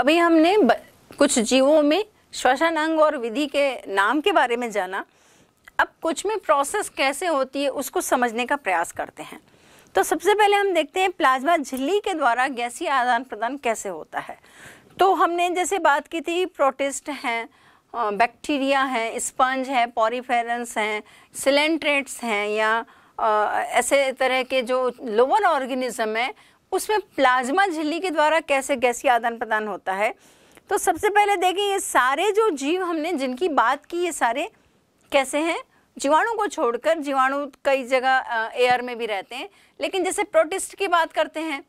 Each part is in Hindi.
अभी हमने कुछ जीवों में श्वसन अंग और विधि के नाम के बारे में जाना अब कुछ में प्रोसेस कैसे होती है उसको समझने का प्रयास करते हैं तो सबसे पहले हम देखते हैं प्लाज्मा झिल्ली के द्वारा गैसी आदान प्रदान कैसे होता है तो हमने जैसे बात की थी प्रोटिस्ट हैं बैक्टीरिया हैं स्पंज है पॉरीफेरेंस हैं सिलेंट्रेट्स हैं या ऐसे तरह के जो लोअर ऑर्गेनिज्म है उसमें प्लाज्मा झिल्ली के द्वारा कैसे गैसी आदान प्रदान होता है तो सबसे पहले देखें ये सारे जो जीव हमने जिनकी बात की ये सारे कैसे हैं जीवाणु को छोड़कर जीवाणु कई जगह एयर में भी रहते हैं लेकिन जैसे प्रोटिस्ट की बात करते हैं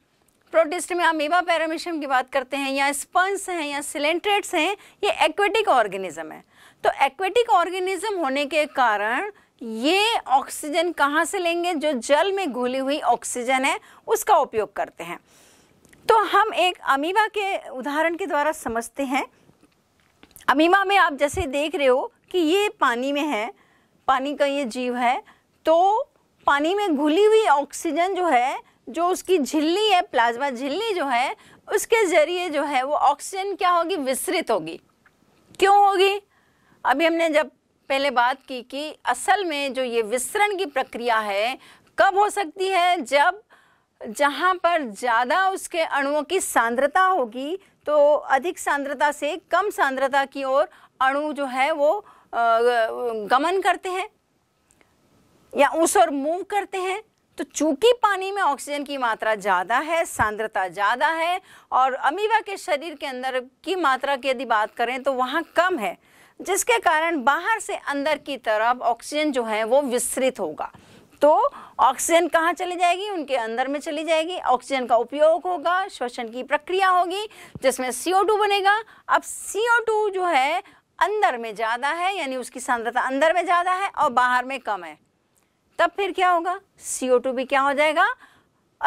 प्रोटिस्ट में अमीबा पैरामिशियम की बात करते हैं या स्पंस हैं या सिलेंट्रेट्स हैं ये एक्वेटिक ऑर्गेनिज्म है तो एक्वेटिक ऑर्गेनिज्म होने के कारण ये ऑक्सीजन कहाँ से लेंगे जो जल में घुली हुई ऑक्सीजन है उसका उपयोग करते हैं तो हम एक अमीबा के उदाहरण के द्वारा समझते हैं अमीबा में आप जैसे देख रहे हो कि ये पानी में है पानी का ये जीव है तो पानी में घुली हुई ऑक्सीजन जो है जो उसकी झिल्ली है प्लाज्मा झिल्ली जो है उसके ज़रिए जो है वो ऑक्सीजन क्या होगी विसरित होगी क्यों होगी अभी हमने जब पहले बात की कि असल में जो ये विसरण की प्रक्रिया है कब हो सकती है जब जहाँ पर ज़्यादा उसके अणुओं की सांद्रता होगी तो अधिक सांद्रता से कम सांद्रता की ओर अणु जो है वो गमन करते हैं या उस ओर मूव करते हैं तो चूंकि पानी में ऑक्सीजन की मात्रा ज़्यादा है सांद्रता ज़्यादा है और अमीबा के शरीर के अंदर की मात्रा की यदि बात करें तो वहाँ कम है जिसके कारण बाहर से अंदर की तरफ ऑक्सीजन जो है वो विस्तृत होगा तो ऑक्सीजन कहाँ चली जाएगी उनके अंदर में चली जाएगी ऑक्सीजन का उपयोग होगा श्वसन की प्रक्रिया होगी जिसमें CO2 बनेगा अब CO2 जो है अंदर में ज़्यादा है यानी उसकी सांद्रता अंदर में ज़्यादा है और बाहर में कम है तब फिर क्या होगा CO2 भी क्या हो जाएगा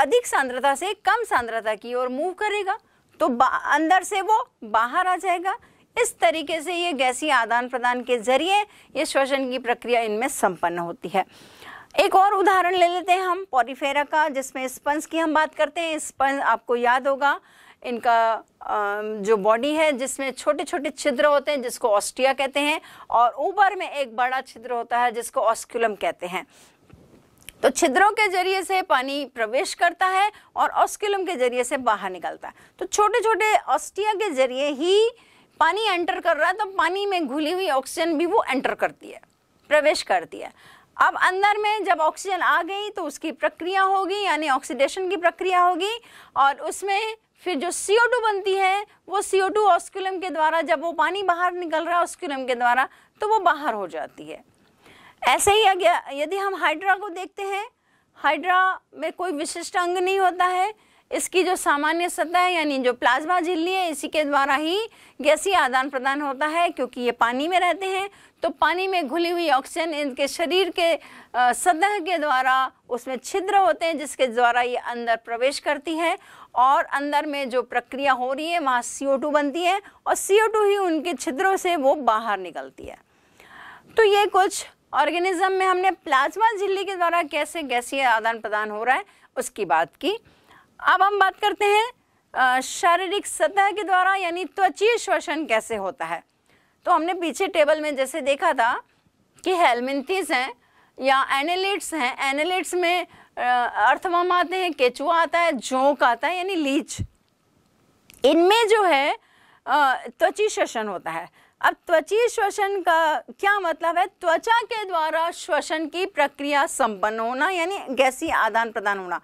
अधिक सांद्रता से कम सांद्रता की ओर मूव करेगा तो अंदर से वो बाहर आ जाएगा इस तरीके से ये गैसी आदान प्रदान के जरिए ये श्वसन की प्रक्रिया इनमें संपन्न होती है एक और उदाहरण ले लेते हैं हम पॉरीफेरा का जिसमें स्पंज की हम बात करते हैं स्पंज आपको याद होगा इनका जो बॉडी है जिसमें छोटे छोटे छिद्र होते हैं जिसको ऑस्टिया कहते हैं और ऊपर में एक बड़ा छिद्र होता है जिसको ऑस्क्यूलम कहते हैं तो छिद्रों के जरिए से पानी प्रवेश करता है और ऑस्क्यूलम के जरिए से बाहर निकलता है तो छोटे छोटे ऑस्टिया के जरिए ही पानी एंटर कर रहा है तो पानी में घुली हुई ऑक्सीजन भी वो एंटर करती है प्रवेश करती है अब अंदर में जब ऑक्सीजन आ गई तो उसकी प्रक्रिया होगी यानी ऑक्सीडेशन की प्रक्रिया होगी और उसमें फिर जो सी बनती है वो सी ओ ऑस्कुलम के द्वारा जब वो पानी बाहर निकल रहा है ऑस्कुलम के द्वारा तो वो बाहर हो जाती है ऐसे ही यदि हम हाइड्रा को देखते हैं हाइड्रा में कोई विशिष्ट अंग नहीं होता है इसकी जो सामान्य सतह है यानी जो प्लाज्मा झिल्ली है इसी के द्वारा ही गैसी आदान प्रदान होता है क्योंकि ये पानी में रहते हैं तो पानी में घुली हुई ऑक्सीजन इनके शरीर के सतह के द्वारा उसमें छिद्र होते हैं जिसके द्वारा ये अंदर प्रवेश करती है और अंदर में जो प्रक्रिया हो रही है वहाँ सी बनती है और सी ही उनके छिद्रों से वो बाहर निकलती है तो ये कुछ ऑर्गेनिज्म में हमने प्लाज्मा झिल्ली के द्वारा कैसे गैसीय आदान प्रदान हो रहा है उसकी बात की अब हम बात करते हैं शारीरिक सतह के द्वारा यानी त्वचीय श्वसन कैसे होता है तो हमने पीछे टेबल में जैसे देखा था कि हेलमिंथीज हैं या एनेलिट्स हैं एनेलिट्स में अर्थवम आते हैं केचुआ आता है जोंक आता है यानी लीच इनमें जो है त्वची श्वसन होता है अब त्वची श्वसन का क्या मतलब है त्वचा के द्वारा श्वसन की प्रक्रिया संपन्न होना यानी गैसी आदान प्रदान होना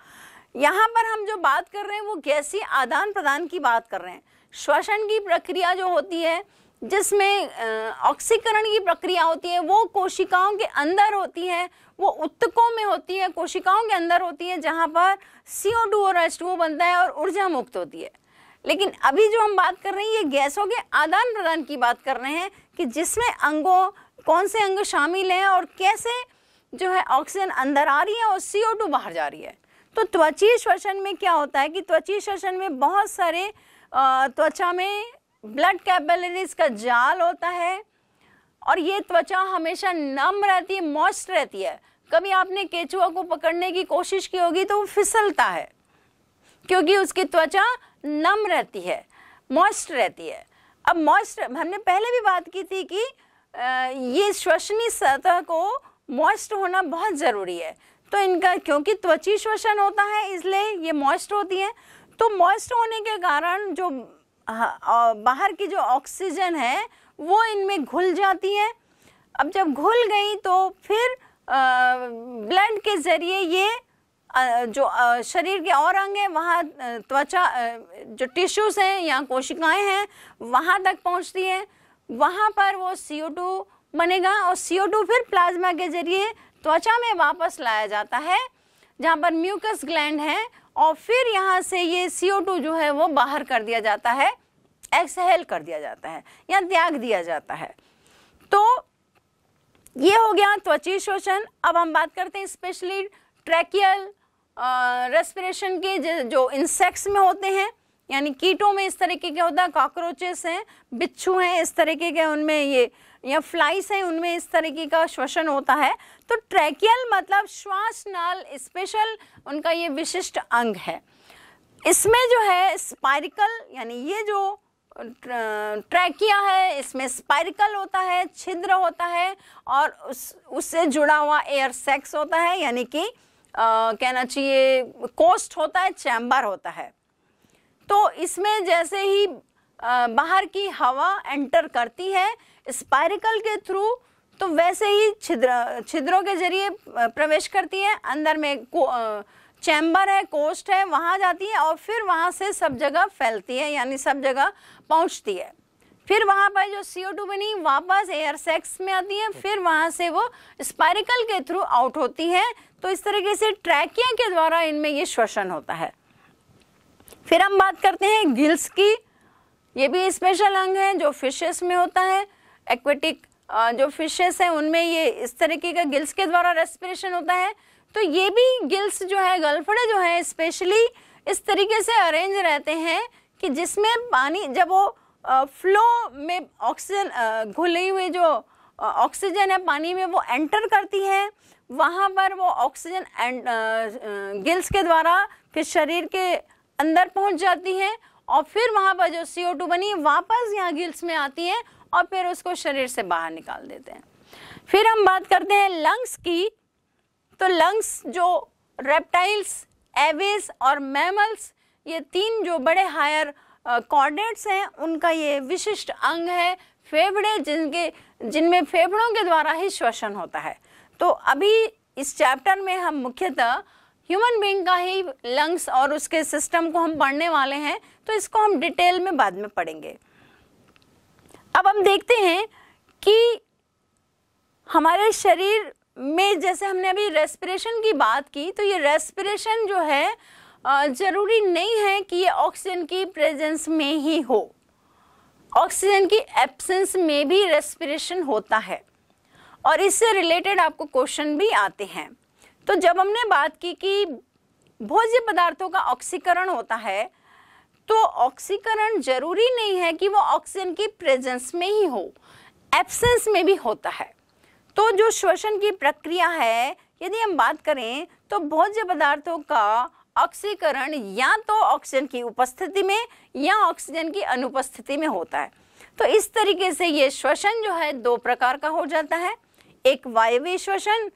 यहाँ पर हम जो बात कर रहे हैं वो गैसी आदान प्रदान की बात कर रहे हैं श्वसन की प्रक्रिया जो होती है जिसमें ऑक्सीकरण की प्रक्रिया होती है वो कोशिकाओं के अंदर होती है वो उत्तकों में होती है कोशिकाओं के अंदर होती है जहाँ पर सी ओ टू और एच टू बनता है और ऊर्जा मुक्त होती है लेकिन अभी जो हम बात कर रहे हैं ये गैसों के आदान प्रदान की बात कर रहे हैं कि जिसमें अंगों कौन से अंग शामिल हैं और कैसे जो है ऑक्सीजन अंदर आ रही है और सी ओ टू बाहर जा रही है तो त्वचीय श्वसन में क्या होता है कि त्वचीय श्वसन में बहुत सारे त्वचा में ब्लड कैपिलरीज का जाल होता है और ये त्वचा हमेशा नम रहती है मॉस्ट रहती है कभी आपने केचुआ को पकड़ने की कोशिश की होगी तो वो फिसलता है क्योंकि उसकी त्वचा नम रहती है मॉइस्ट रहती है अब मॉइस्ट हमने पहले भी बात की थी कि ये श्वसनी सतह को मॉइस्ट होना बहुत ज़रूरी है तो इनका क्योंकि त्वची श्वसन होता है इसलिए ये मॉइस्ट होती हैं तो मॉइस्ट होने के कारण जो बाहर की जो ऑक्सीजन है वो इनमें घुल जाती है अब जब घुल गई तो फिर ब्लड के ज़रिए ये जो शरीर के और अंग हैं वहाँ त्वचा जो टिश्यूज हैं या कोशिकाएं हैं वहाँ तक पहुँचती हैं वहाँ पर वो टू बनेगा और टू फिर प्लाज्मा के ज़रिए त्वचा में वापस लाया जाता है जहाँ पर म्यूकस ग्लैंड है और फिर यहाँ से ये CO2 जो है वो बाहर कर दिया जाता है एक्सहेल कर दिया जाता है या त्याग दिया जाता है तो ये हो गया त्वची शोषण अब हम बात करते हैं स्पेशली ट्रैकियल रेस्पिरेशन के जो इंसेक्ट्स में होते हैं यानी कीटों में इस तरीके के होता है कॉकरोचेस हैं बिच्छू हैं इस तरीके के उनमें ये या फ्लाइस हैं उनमें इस तरीके का श्वसन होता है तो ट्रैकियल मतलब श्वास नाल स्पेशल उनका ये विशिष्ट अंग है इसमें जो है स्पाइरिकल यानी ये जो ट्रैकिया है इसमें स्पाइरिकल होता है छिद्र होता है और उस उससे जुड़ा हुआ एयर सेक्स होता है यानी कि कहना चाहिए कोस्ट होता है चैम्बर होता है तो इसमें जैसे ही बाहर की हवा एंटर करती है स्पायरिकल के थ्रू तो वैसे ही छिद्र छिद्रों के जरिए प्रवेश करती है अंदर में चैम्बर है कोस्ट है वहाँ जाती है और फिर वहाँ से सब जगह फैलती है यानी सब जगह पहुँचती है फिर वहाँ पर जो सी ओ टू बनी वापस एयर सेक्स में आती है फिर वहाँ से वो स्पायरिकल के थ्रू आउट होती है तो इस तरीके से ट्रैकिया के द्वारा इनमें ये श्वसन होता है फिर हम बात करते हैं गिल्स की ये भी स्पेशल अंग है जो फिशेस में होता है एक्वेटिक जो फिशेस हैं उनमें ये इस तरीके का गिल्स के द्वारा रेस्पिरेशन होता है तो ये भी गिल्स जो है गलफड़े जो है स्पेशली इस तरीके से अरेंज रहते हैं कि जिसमें पानी जब वो फ्लो में ऑक्सीजन घुले हुए जो ऑक्सीजन है पानी में वो एंटर करती है वहाँ पर वो ऑक्सीजन गिल्स के द्वारा फिर शरीर के अंदर पहुँच जाती है और फिर वहां पर जो टू बनी वापस यहाँ गिल्स में आती है और फिर उसको शरीर से बाहर निकाल देते हैं फिर हम बात करते हैं लंग्स की तो लंग्स जो रेप्टाइल्स एवेज और मैमल्स ये तीन जो बड़े हायर कॉर्डेट्स हैं उनका ये विशिष्ट अंग है फेफड़े जिनके जिनमें फेफड़ों के द्वारा ही श्वसन होता है तो अभी इस चैप्टर में हम मुख्यतः ह्यूमन बींग का ही लंग्स और उसके सिस्टम को हम पढ़ने वाले हैं तो इसको हम डिटेल में बाद में पढ़ेंगे अब हम देखते हैं कि हमारे शरीर में जैसे हमने अभी रेस्पिरेशन की बात की तो ये रेस्पिरेशन जो है ज़रूरी नहीं है कि ये ऑक्सीजन की प्रेजेंस में ही हो ऑक्सीजन की एब्सेंस में भी रेस्पिरेशन होता है और इससे रिलेटेड आपको क्वेश्चन भी आते हैं तो जब हमने बात की कि भोज्य पदार्थों का ऑक्सीकरण होता है तो ऑक्सीकरण जरूरी नहीं है कि वो ऑक्सीजन की प्रेजेंस में ही हो एब्सेंस में भी होता है तो जो श्वसन की प्रक्रिया है यदि हम बात करें तो भोज्य पदार्थों का ऑक्सीकरण या तो ऑक्सीजन की उपस्थिति में या ऑक्सीजन की अनुपस्थिति में होता है तो इस तरीके से ये श्वसन जो है दो प्रकार का हो जाता है एक वायवी श्वसन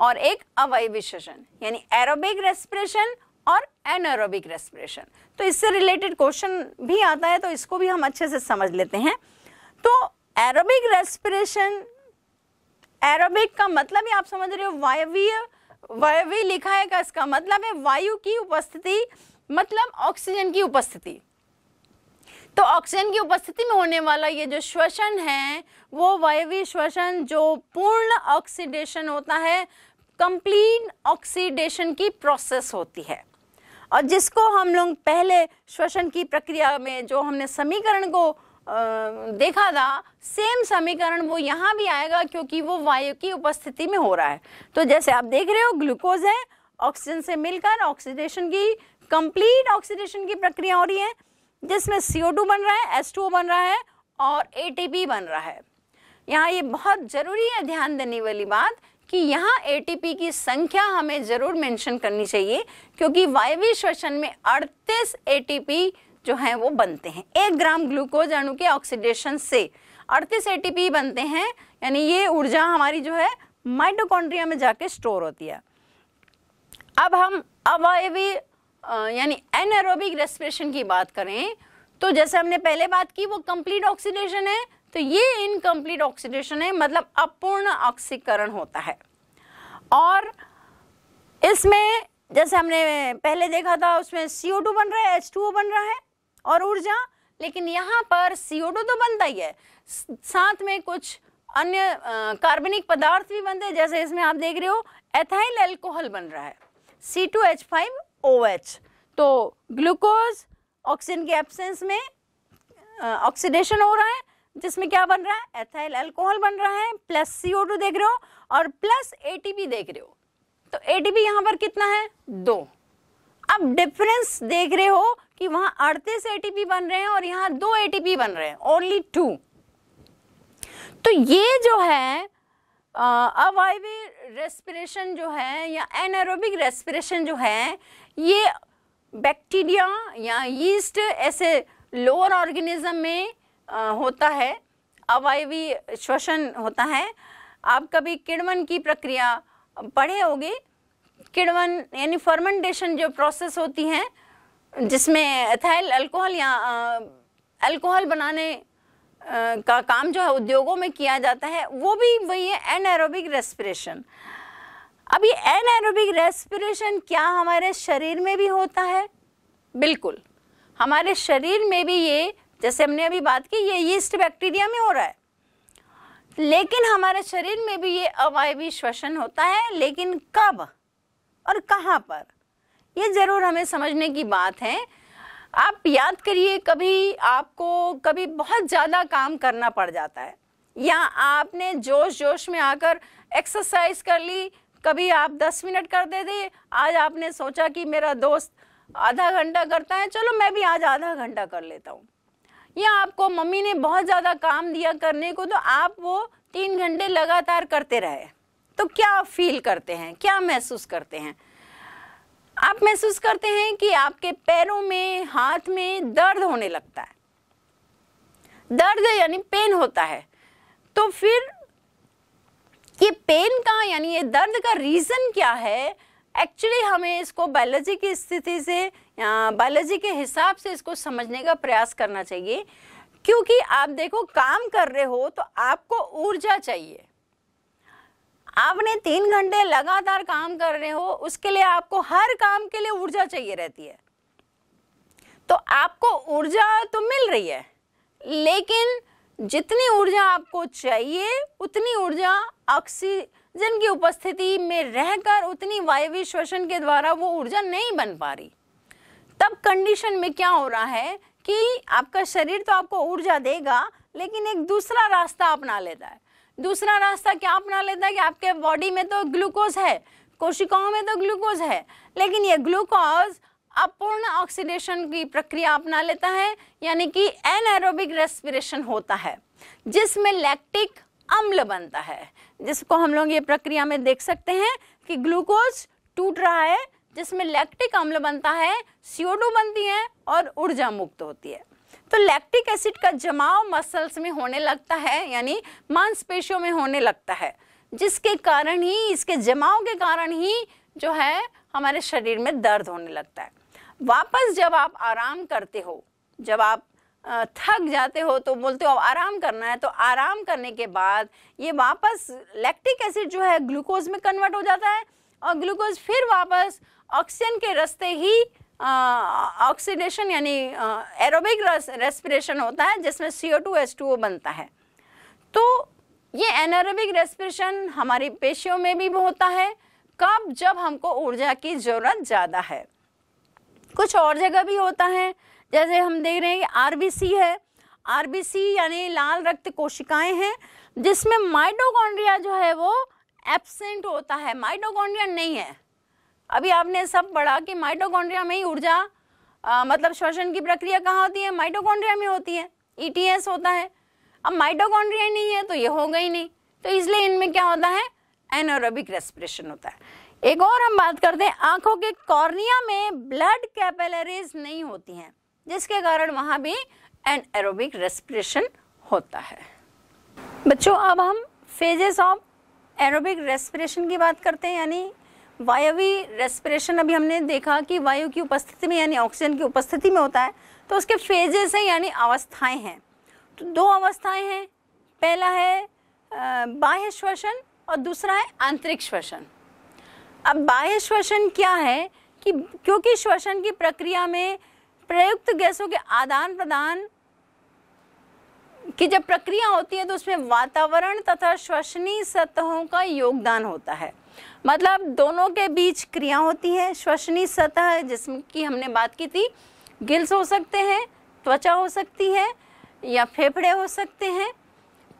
और एक अवय विशेषण यानी एरोबिक रेस्पिरेशन और एनएरोबिक रेस्पिरेशन तो इससे रिलेटेड क्वेश्चन भी आता है तो इसको भी हम अच्छे से समझ लेते हैं तो एरोबिक रेस्पिरेशन एरोबिक का मतलब ही आप समझ रहे हो वायवीय वायवी लिखा है का इसका मतलब है वायु की उपस्थिति मतलब ऑक्सीजन की उपस्थिति तो ऑक्सीजन की उपस्थिति में होने वाला ये जो श्वसन है वो वायवी श्वसन जो पूर्ण ऑक्सीडेशन होता है कंप्लीट ऑक्सीडेशन की प्रोसेस होती है और जिसको हम लोग पहले श्वसन की प्रक्रिया में जो हमने समीकरण को देखा था सेम समीकरण वो यहाँ भी आएगा क्योंकि वो वायु की उपस्थिति में हो रहा है तो जैसे आप देख रहे हो ग्लूकोज है ऑक्सीजन से मिलकर ऑक्सीडेशन की कंप्लीट ऑक्सीडेशन की प्रक्रिया हो रही है जिसमें सी बन रहा है एस बन रहा है और ए बन रहा है यहाँ ये बहुत ज़रूरी है ध्यान देने वाली बात कि यहाँ एटीपी की संख्या हमें ज़रूर मेंशन करनी चाहिए क्योंकि वायवी श्वसन में 38 एटीपी जो है वो बनते हैं एक ग्राम ग्लूकोज अणु के ऑक्सीडेशन से 38 एटीपी बनते हैं यानी ये ऊर्जा हमारी जो है माइटोकॉन्ड्रिया में जाके स्टोर होती है अब हम अवायवी यानी एनरोबिक रेस्पिरेशन की बात करें तो जैसे हमने पहले बात की वो कंप्लीट ऑक्सीडेशन है तो ये इनकम्प्लीट ऑक्सीडेशन है मतलब अपूर्ण ऑक्सीकरण होता है और इसमें जैसे हमने पहले देखा था उसमें टू बन रहा है एच बन रहा है और ऊर्जा लेकिन यहाँ पर टू तो बनता ही है साथ में कुछ अन्य कार्बनिक पदार्थ भी बनते हैं जैसे इसमें आप देख रहे हो एथाइल एल्कोहल बन रहा है C two H five O H तो ग्लूकोज ऑक्सीजन के एब्सेंस में ऑक्सीडेशन हो रहा है जिसमें क्या बन रहा है एथाइल अल्कोहल बन रहा है प्लस सीओ टू देख रहे हो और प्लस एटीपी देख रहे हो तो एटीपी यहाँ पर कितना है दो अब डिफरेंस देख रहे हो कि वहां अड़तीस एटीपी बन रहे हैं और यहाँ दो एटीपी बन रहे हैं ओनली टू तो ये जो है अवायवी रेस्पिरेशन जो है या एनारोबिक रेस्पिरेशन जो है ये बैक्टीरिया या यीस्ट ऐसे लोअर ऑर्गेनिज्म में होता है अवायवी श्वसन होता है आप कभी किण्वन की प्रक्रिया पढ़े होगे किण्वन यानी फर्मेंटेशन जो प्रोसेस होती है जिसमें एथाइल अल्कोहल या अल्कोहल बनाने का काम जो है उद्योगों में किया जाता है वो भी वही है एनएरोबिक रेस्पिरेशन अब ये एनएरोबिक रेस्पिरेशन क्या हमारे शरीर में भी होता है बिल्कुल हमारे शरीर में भी ये जैसे हमने अभी बात की ये यीस्ट बैक्टीरिया में हो रहा है लेकिन हमारे शरीर में भी ये अवायवी श्वसन होता है लेकिन कब और कहाँ पर ये ज़रूर हमें समझने की बात है आप याद करिए कभी आपको कभी बहुत ज़्यादा काम करना पड़ जाता है या आपने जोश जोश में आकर एक्सरसाइज कर ली कभी आप 10 मिनट कर दे दे आज आपने सोचा कि मेरा दोस्त आधा घंटा करता है चलो मैं भी आज आधा घंटा कर लेता हूँ या आपको मम्मी ने बहुत ज़्यादा काम दिया करने को तो आप वो तीन घंटे लगातार करते रहे तो क्या फील करते हैं क्या महसूस करते हैं आप महसूस करते हैं कि आपके पैरों में हाथ में दर्द होने लगता है दर्द यानी पेन होता है तो फिर ये पेन का यानी ये दर्द का रीज़न क्या है एक्चुअली हमें इसको बायोलॉजी की स्थिति से बायोलॉजी के हिसाब से इसको समझने का प्रयास करना चाहिए क्योंकि आप देखो काम कर रहे हो तो आपको ऊर्जा चाहिए आपने तीन घंटे लगातार काम कर रहे हो उसके लिए आपको हर काम के लिए ऊर्जा चाहिए रहती है तो आपको ऊर्जा तो मिल रही है लेकिन जितनी ऊर्जा आपको चाहिए उतनी ऊर्जा ऑक्सी जिनकी उपस्थिति में रहकर उतनी वायवी श्वसन के द्वारा वो ऊर्जा नहीं बन पा रही तब कंडीशन में क्या हो रहा है कि आपका शरीर तो आपको ऊर्जा देगा लेकिन एक दूसरा रास्ता अपना लेता है दूसरा रास्ता क्या अपना लेता है कि आपके बॉडी में तो ग्लूकोज है कोशिकाओं में तो ग्लूकोज है लेकिन ये ग्लूकोज अपूर्ण ऑक्सीडेशन की प्रक्रिया अपना लेता है यानी कि एनएरोबिक रेस्पिरेशन होता है जिसमें लैक्टिक अम्ल बनता है जिसको हम लोग ये प्रक्रिया में देख सकते हैं कि ग्लूकोज टूट रहा है जिसमें लैक्टिक अम्ल बनता है सीओ बनती है और ऊर्जा मुक्त होती है तो लैक्टिक एसिड का जमाव मसल्स में होने लगता है यानी मांसपेशियों में होने लगता है जिसके कारण ही इसके जमाव के कारण ही जो है हमारे शरीर में दर्द होने लगता है वापस जब आप आराम करते हो जब आप थक जाते हो तो बोलते हो आराम करना है तो आराम करने के बाद ये वापस लैक्टिक एसिड जो है ग्लूकोज में कन्वर्ट हो जाता है और ग्लूकोज फिर वापस ऑक्सीजन के रास्ते ही ऑक्सीडेशन यानी एरोबिक रेस्पिरेशन होता है जिसमें C O two S two O बनता है तो ये एनारोबिक रेस्पिरेशन हमारी पेशियों में भी होता है कब जब हमको ऊर्जा की ज़रूरत ज़्यादा है कुछ और जगह भी होता है जैसे हम देख रहे हैं कि आरबीसी है आरबीसी यानी लाल रक्त कोशिकाएं हैं जिसमें माइटोकॉन्ड्रिया जो है वो एब्सेंट होता है माइटोकॉन्ड्रिया नहीं है अभी आपने सब पढ़ा कि माइटोकॉन्ड्रिया में ही ऊर्जा मतलब श्वसन की प्रक्रिया कहाँ होती है माइटोकॉन्ड्रिया में होती है ईटीएस e होता है अब माइटोकॉन्ड्रिया नहीं है तो ये हो गई नहीं तो इसलिए इनमें क्या होता है एनोरोबिक रेस्पिरेशन होता है एक और हम बात करते हैं आंखों के कॉर्निया में ब्लड कैपेलरीज नहीं होती हैं जिसके कारण वहाँ भी एन एरोबिक रेस्पिरेशन होता है बच्चों अब हम फेजेस ऑफ एरोबिक रेस्पिरेशन की बात करते हैं यानी वायवी रेस्पिरेशन अभी हमने देखा कि वायु की उपस्थिति में यानी ऑक्सीजन की उपस्थिति में होता है तो उसके फेजेस हैं यानी अवस्थाएं हैं तो दो अवस्थाएं हैं पहला है बाह्य श्वसन और दूसरा है आंतरिक श्वसन अब बाह्य श्वसन क्या है कि क्योंकि श्वसन की प्रक्रिया में प्रयुक्त गैसों के आदान प्रदान की जब प्रक्रिया होती है तो उसमें वातावरण तथा श्वसनीय सतहों का योगदान होता है मतलब दोनों के बीच क्रिया होती है श्वसनीय सतह जिसम की हमने बात की थी गिल्स हो सकते हैं त्वचा हो सकती है या फेफड़े हो सकते हैं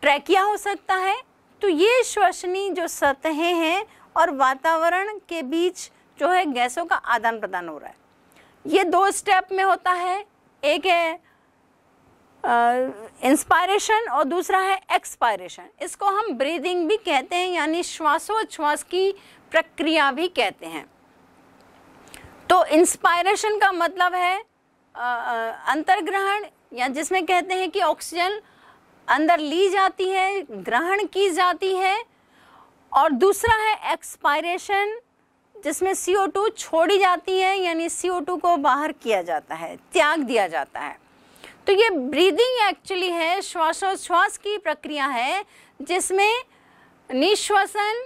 ट्रैकिया हो सकता है तो ये श्वसनीय जो सतहें हैं और वातावरण के बीच जो है गैसों का आदान प्रदान हो रहा है ये दो स्टेप में होता है एक है इंस्पायरेशन और दूसरा है एक्सपायरेशन इसको हम ब्रीदिंग भी कहते हैं यानी श्वासोच्छ्वास की प्रक्रिया भी कहते हैं तो इंस्पायरेशन का मतलब है अंतर्ग्रहण या जिसमें कहते हैं कि ऑक्सीजन अंदर ली जाती है ग्रहण की जाती है और दूसरा है एक्सपायरेशन जिसमें CO2 छोड़ी जाती है यानी CO2 को बाहर किया जाता है त्याग दिया जाता है तो ये ब्रीदिंग एक्चुअली है श्वासोच्छ्वास की प्रक्रिया है जिसमें निश्वसन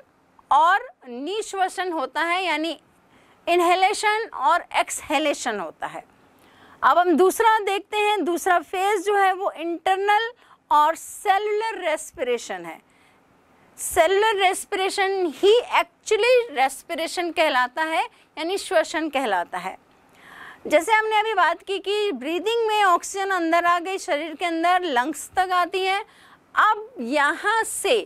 और निश्वसन होता है यानी इनहेलेशन और एक्सहेलेशन होता है अब हम दूसरा देखते हैं दूसरा फेज जो है वो इंटरनल और सेलुलर रेस्पिरेशन है सेलुलर रेस्पिरेशन ही एक्चुअली रेस्पिरेशन कहलाता है यानी श्वसन कहलाता है जैसे हमने अभी बात की कि ब्रीदिंग में ऑक्सीजन अंदर आ गई शरीर के अंदर लंग्स तक आती है अब यहाँ से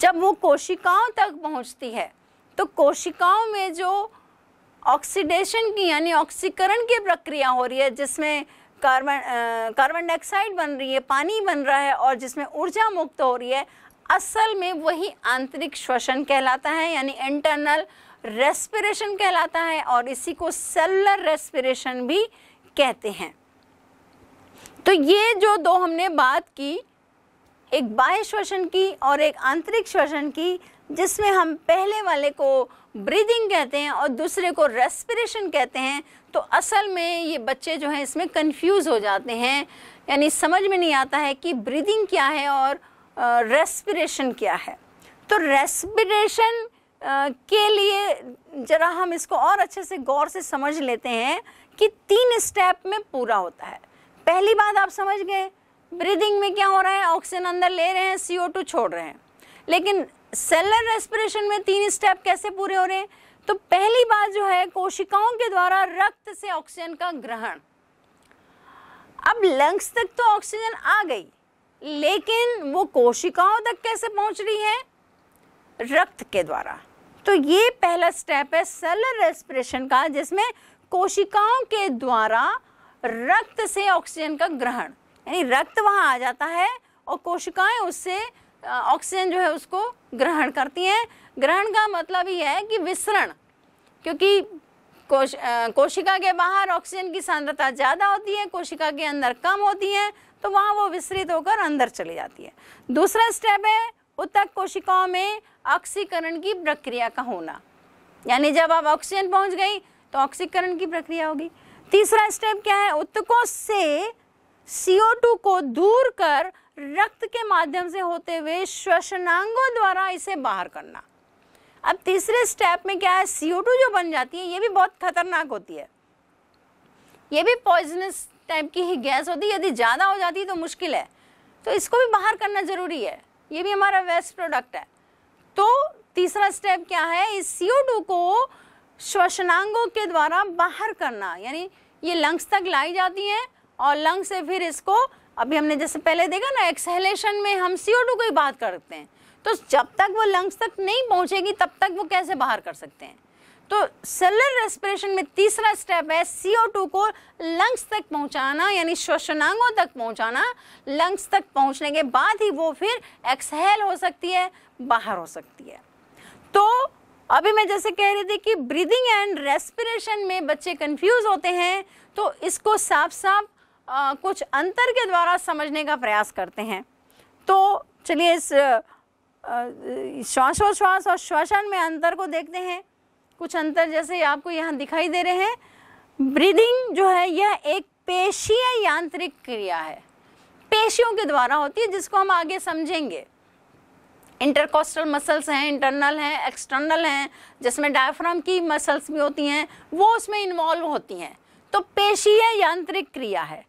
जब वो कोशिकाओं तक पहुँचती है तो कोशिकाओं में जो ऑक्सीडेशन की यानी ऑक्सीकरण की प्रक्रिया हो रही है जिसमें कार्बन कार्बन डाइऑक्साइड बन रही है पानी बन रहा है और जिसमें ऊर्जा मुक्त हो रही है असल में वही आंतरिक श्वसन कहलाता है यानी इंटरनल रेस्पिरेशन कहलाता है और इसी को सेलुलर रेस्पिरेशन भी कहते हैं तो ये जो दो हमने बात की एक बाह्य श्वसन की और एक आंतरिक श्वसन की जिसमें हम पहले वाले को ब्रीदिंग कहते हैं और दूसरे को रेस्पिरेशन कहते हैं तो असल में ये बच्चे जो हैं इसमें कंफ्यूज हो जाते हैं यानी समझ में नहीं आता है कि ब्रीदिंग क्या है और रेस्पिरेशन क्या है तो रेस्पिरेशन के लिए ज़रा हम इसको और अच्छे से गौर से समझ लेते हैं कि तीन स्टेप में पूरा होता है पहली बात आप समझ गए ब्रीदिंग में क्या हो रहा है ऑक्सीजन अंदर ले रहे हैं टू छोड़ रहे हैं लेकिन सेलर रेस्पिरेशन में तीन स्टेप कैसे पूरे हो रहे हैं तो पहली बात जो है कोशिकाओं के द्वारा रक्त से ऑक्सीजन का ग्रहण अब लंग्स तक तो ऑक्सीजन आ गई लेकिन वो कोशिकाओं तक कैसे पहुंच रही है रक्त के द्वारा तो ये पहला स्टेप है सेलर रेस्पिरेशन का जिसमें कोशिकाओं के द्वारा रक्त से ऑक्सीजन का ग्रहण यानी रक्त वहाँ आ जाता है और कोशिकाएं उससे ऑक्सीजन जो है उसको ग्रहण करती हैं ग्रहण का मतलब ये है कि विसरण क्योंकि कोश, आ, कोशिका के बाहर ऑक्सीजन की सांद्रता ज़्यादा होती है कोशिका के अंदर कम होती है तो वहाँ वो विस्तृत होकर अंदर चली जाती है दूसरा स्टेप है उत्तक कोशिकाओं में ऑक्सीकरण की प्रक्रिया का होना यानी जब आप ऑक्सीजन पहुँच गई तो ऑक्सीकरण की प्रक्रिया होगी तीसरा स्टेप क्या है उत्तकों से CO2 को दूर कर रक्त के माध्यम से होते हुए श्वसनांगों द्वारा इसे बाहर करना अब तीसरे स्टेप में क्या है सीओ जो बन जाती है ये भी बहुत खतरनाक होती है ये भी पॉइजनस टाइप की ही गैस होती है यदि ज़्यादा हो जाती है तो मुश्किल है तो इसको भी बाहर करना ज़रूरी है ये भी हमारा वेस्ट प्रोडक्ट है तो तीसरा स्टेप क्या है इस सी को श्वसनांगों के द्वारा बाहर करना यानी ये लंग्स तक लाई जाती हैं और लंग्स से फिर इसको अभी हमने जैसे पहले देखा ना एक्सहेलेशन में हम सी को ही बात करते हैं तो जब तक वो लंग्स तक नहीं पहुंचेगी तब तक वो कैसे बाहर कर सकते हैं तो सेलर रेस्पिरेशन में तीसरा स्टेप है सीओ टू को लंग्स तक पहुंचाना यानी श्वसनांगों तक पहुंचाना लंग्स तक पहुंचने के बाद ही वो फिर एक्सहेल हो सकती है बाहर हो सकती है तो अभी मैं जैसे कह रही थी कि ब्रीदिंग एंड रेस्पिरेशन में बच्चे कंफ्यूज होते हैं तो इसको साफ साफ कुछ अंतर के द्वारा समझने का प्रयास करते हैं तो चलिए इस श्वासोश्वास और श्वसन में अंतर को देखते हैं कुछ अंतर जैसे आपको यहाँ दिखाई दे रहे हैं ब्रीदिंग जो है यह एक पेशीय यांत्रिक क्रिया है पेशियों के द्वारा होती है जिसको हम आगे समझेंगे इंटरकोस्टल मसल्स हैं इंटरनल हैं एक्सटर्नल हैं जिसमें डायफ्राम की मसल्स भी होती हैं वो उसमें इन्वॉल्व होती हैं तो पेशीय यांत्रिक क्रिया है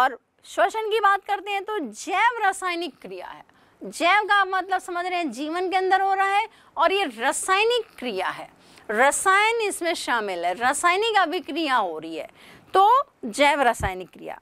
और श्वसन की बात करते हैं तो जैव रासायनिक क्रिया है जैव का मतलब समझ रहे हैं जीवन के अंदर हो रहा है और ये रासायनिक क्रिया है रसायन इसमें शामिल है रासायनिक अभिक्रिया हो रही है तो जैव रासायनिक क्रिया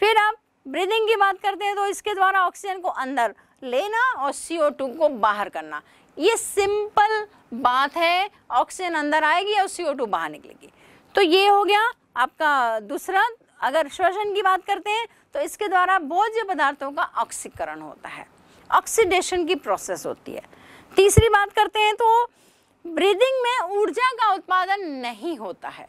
फिर आप ब्रीदिंग की बात करते हैं तो इसके द्वारा ऑक्सीजन को अंदर लेना और टू को बाहर करना ये सिंपल बात है ऑक्सीजन अंदर आएगी और टू बाहर निकलेगी तो ये हो गया आपका दूसरा अगर श्वसन की बात करते हैं तो इसके द्वारा भोज्य पदार्थों का ऑक्सीकरण होता है ऑक्सीडेशन की प्रोसेस होती है तीसरी बात करते हैं तो ब्रीदिंग में ऊर्जा का उत्पादन नहीं होता है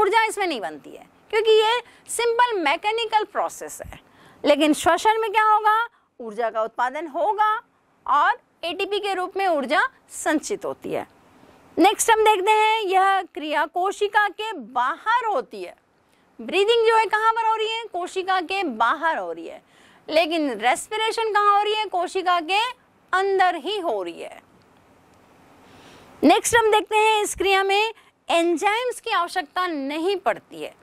ऊर्जा इसमें नहीं बनती है क्योंकि ये सिंपल मैकेनिकल प्रोसेस है लेकिन श्वसन में क्या होगा ऊर्जा का उत्पादन होगा और एटीपी के रूप में ऊर्जा संचित होती है नेक्स्ट हम देखते हैं यह क्रिया कोशिका के बाहर होती है ब्रीदिंग जो है कहाँ पर हो रही है कोशिका के बाहर हो रही है लेकिन रेस्पिरेशन कहाँ हो रही है कोशिका के अंदर ही हो रही है नेक्स्ट हम देखते हैं इस क्रिया में एंजाइम्स की आवश्यकता नहीं पड़ती है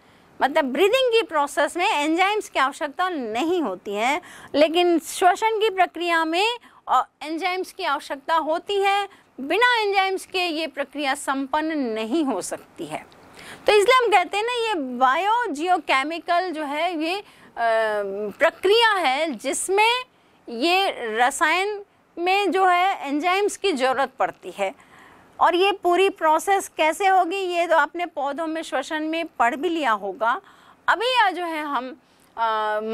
मतलब ब्रीदिंग की प्रोसेस में एंजाइम्स की आवश्यकता नहीं होती है लेकिन श्वसन की प्रक्रिया में एंजाइम्स की आवश्यकता होती है बिना एंजाइम्स के ये प्रक्रिया संपन्न नहीं हो सकती है तो इसलिए हम कहते हैं ना ये बायोजियोकेमिकल जो है ये प्रक्रिया है जिसमें ये रसायन में जो है एंजाइम्स की ज़रूरत पड़ती है और ये पूरी प्रोसेस कैसे होगी ये तो आपने पौधों में श्वसन में पढ़ भी लिया होगा अभी या जो है हम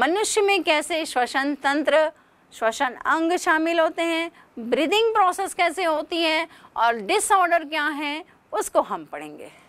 मनुष्य में कैसे श्वसन तंत्र श्वसन अंग शामिल होते हैं ब्रीदिंग प्रोसेस कैसे होती है और डिसऑर्डर क्या है उसको हम पढ़ेंगे